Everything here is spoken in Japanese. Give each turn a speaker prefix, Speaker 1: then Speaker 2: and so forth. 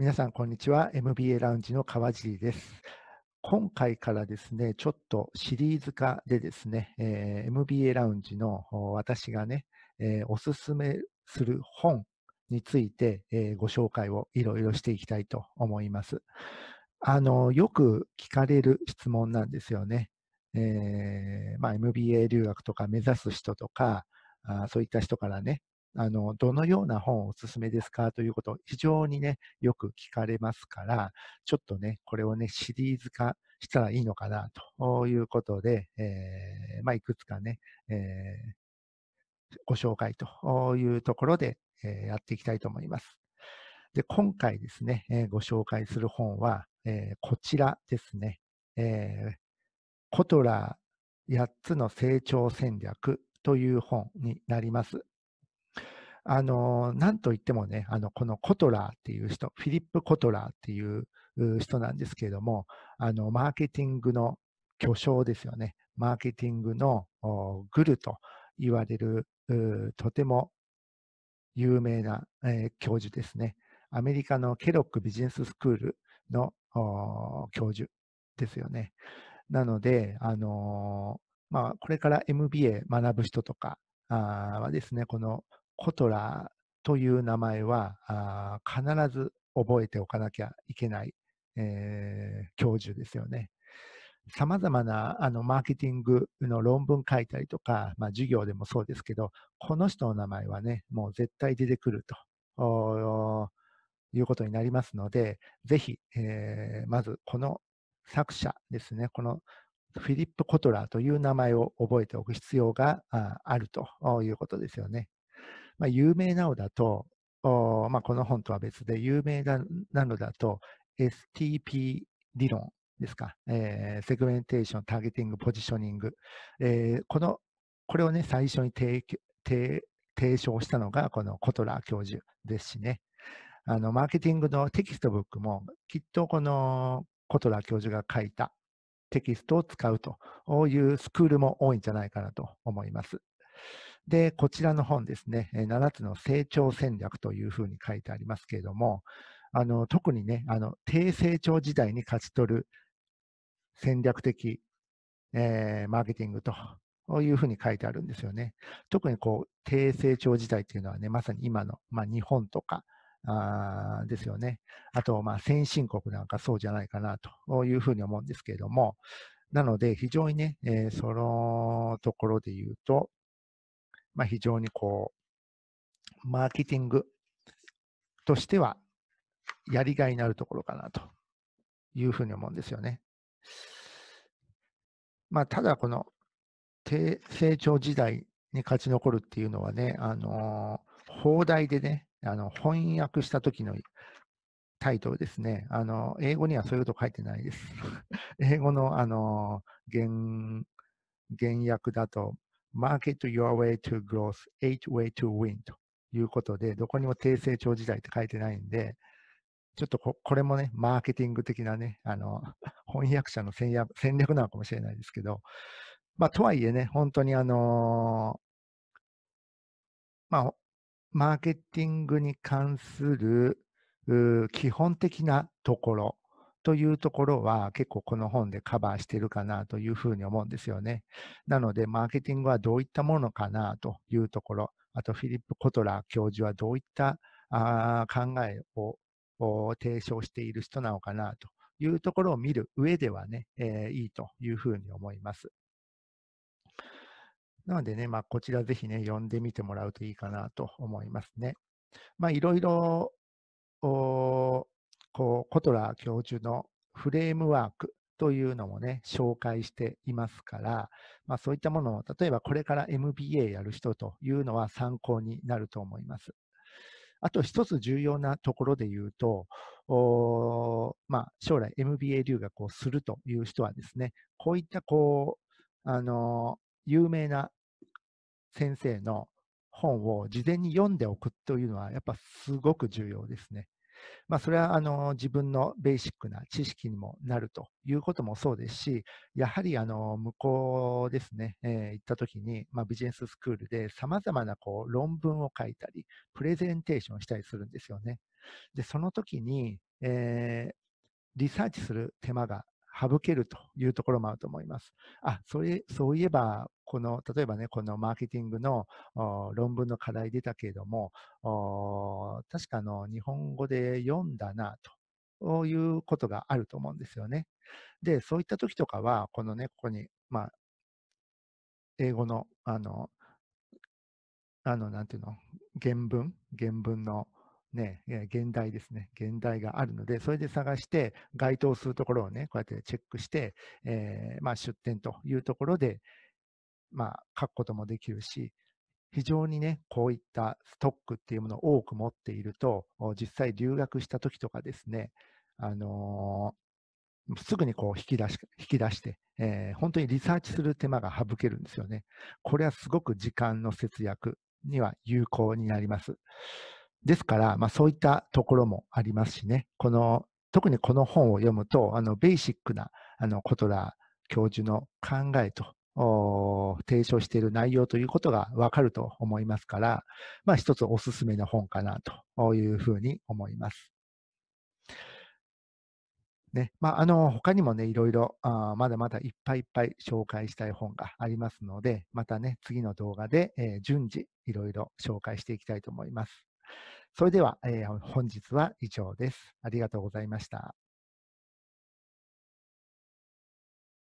Speaker 1: 皆さん、こんにちは。MBA ラウンジの川尻です。今回からですね、ちょっとシリーズ化でですね、えー、MBA ラウンジの私がね、えー、おすすめする本について、えー、ご紹介をいろいろしていきたいと思います。あの、よく聞かれる質問なんですよね。えまあ、MBA 留学とか目指す人とか、あそういった人からね、あの、どのような本をおすすめですかということを非常にね、よく聞かれますから、ちょっとね、これをね、シリーズ化したらいいのかな、ということで、えー、まあ、いくつかね、えー、ご紹介というところで、えー、やっていきたいと思います。で、今回ですね、えー、ご紹介する本は、えー、こちらですね、えー、コトラー8つの成長戦略という本になります。あの、なんといってもね、あの、このコトラーっていう人、フィリップ・コトラーっていう人なんですけれども、あの、マーケティングの巨匠ですよね。マーケティングのグルと言われる、とても有名な、えー、教授ですね。アメリカのケロックビジネススクールの教授ですよね。なので、あのー、まあ、これから MBA 学ぶ人とかはですね、このコトラーという名前はあ必ず覚えておかなきゃいけない、えー、教授ですよね。さまざまなあのマーケティングの論文書いたりとか、まあ、授業でもそうですけど、この人の名前はね、もう絶対出てくるということになりますので、ぜひ、えー、まずこの作者ですね、このフィリップ・コトラーという名前を覚えておく必要があるということですよね。まあ、有名なのだと、まあ、この本とは別で、有名なのだと、STP 理論ですか、えー、セグメンテーション、ターゲティング、ポジショニング、えー、このこれをね、最初に提提唱したのが、このコトラー教授ですしね、あのマーケティングのテキストブックも、きっとこのコトラー教授が書いたテキストを使うというスクールも多いんじゃないかなと思います。で、こちらの本ですね、7つの成長戦略というふうに書いてありますけれども、あの特にねあの、低成長時代に勝ち取る戦略的、えー、マーケティングというふうに書いてあるんですよね。特にこう低成長時代っていうのはね、まさに今の、まあ、日本とか、あですよね。あと、まあ、先進国なんかそうじゃないかなというふうに思うんですけれども、なので、非常にね、えー、そのところで言うと、まあ、非常にこう、マーケティングとしては、やりがいのあるところかなというふうに思うんですよね。まあ、ただ、この低成長時代に勝ち残るっていうのはね、あの放題でね、あの翻訳した時のタイトルですね。あの、英語にはそういうこと書いてないです。英語の、あの、原、原訳だと、Market Your Way to Growth, Eight Way to Win ということで、どこにも低成長時代って書いてないんで、ちょっとここれもね、マーケティング的なね、あの、翻訳者の戦略戦略なのかもしれないですけど、まあ、とはいえね、本当にあのー、まあ、マーケティングに関する基本的なところというところは結構この本でカバーしてるかなというふうに思うんですよね。なので、マーケティングはどういったものかなというところ、あとフィリップ・コトラ教授はどういったあ考えを提唱している人なのかなというところを見る上ではね、えー、いいというふうに思います。なのでね、まあ、こちらぜひね、読んでみてもらうといいかなと思いますね。まあ、いろいろこう、コトラ教授のフレームワークというのもね、紹介していますから、まあそういったものを、例えばこれから MBA やる人というのは参考になると思います。あと一つ重要なところで言うと、まあ、将来 MBA 留学をするという人はですね、こういったこう、あの、有名な先生の本を事前に読んでおくというのは、やっぱすごく重要ですね。まあ、それはあの自分のベーシックな知識にもなるということもそうですし、やはりあの向こうですね、えー、行った時に、まあ、ビジネススクールで様々なこう論文を書いたり、プレゼンテーションしたりするんですよね。で、その時に、えー、リサーチする手間が省けるというところもあると思います。あ、それ、そういえば、この、例えばね、このマーケティングの論文の課題出たけれども、確かの日本語で読んだなということがあると思うんですよね。で、そういった時とかは、このね、ここに、まあ、英語の、あの、あの、なんていうの、原文、原文のね、現代ですね、現代があるので、それで探して、該当するところをね、こうやってチェックして、えー、まあ、出店というところで、まあ、書くこともできるし、非常にね、こういったストックっていうものを多く持っていると、実際留学した時とかですね、あのー、すぐにこう引き出し引き出して、えー、本当にリサーチする手間が省けるんですよね。これはすごく時間の節約には有効になります。ですから、まあ、そういったところもありますしね、この特にこの本を読むと、あのベーシックなあのコトラ教授の考えと提唱している内容ということがわかると思いますから、まあ、一つおすすめの本かなというふうに思います。ねまあ、あの他にもね、いろいろあまだまだいっぱいいっぱい紹介したい本がありますので、またね、次の動画で、えー、順次いろいろ紹介していきたいと思います。それでは、えー、本日は以上です。ありがとうございました。